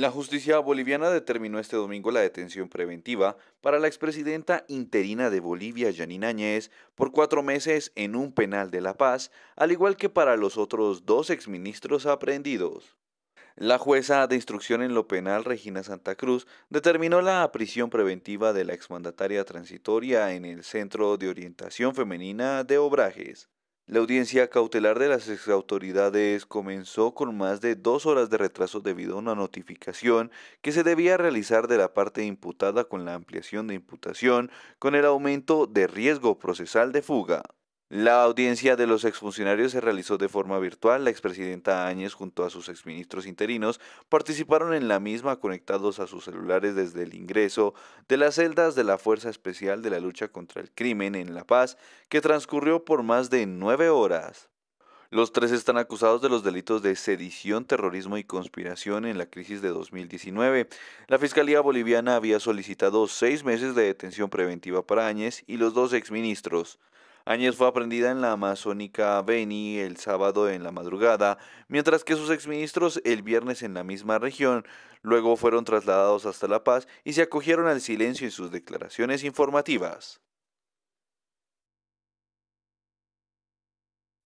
La justicia boliviana determinó este domingo la detención preventiva para la expresidenta interina de Bolivia, Janine Áñez, por cuatro meses en un penal de La Paz, al igual que para los otros dos exministros aprehendidos. La jueza de instrucción en lo penal, Regina Santa Cruz, determinó la prisión preventiva de la exmandataria transitoria en el Centro de Orientación Femenina de Obrajes. La audiencia cautelar de las autoridades comenzó con más de dos horas de retraso debido a una notificación que se debía realizar de la parte imputada con la ampliación de imputación con el aumento de riesgo procesal de fuga. La audiencia de los exfuncionarios se realizó de forma virtual. La expresidenta Áñez junto a sus exministros interinos participaron en la misma conectados a sus celulares desde el ingreso de las celdas de la Fuerza Especial de la Lucha contra el Crimen en La Paz, que transcurrió por más de nueve horas. Los tres están acusados de los delitos de sedición, terrorismo y conspiración en la crisis de 2019. La Fiscalía Boliviana había solicitado seis meses de detención preventiva para Áñez y los dos exministros. Áñez fue aprendida en la amazónica Beni el sábado en la madrugada, mientras que sus exministros el viernes en la misma región. Luego fueron trasladados hasta La Paz y se acogieron al silencio en sus declaraciones informativas.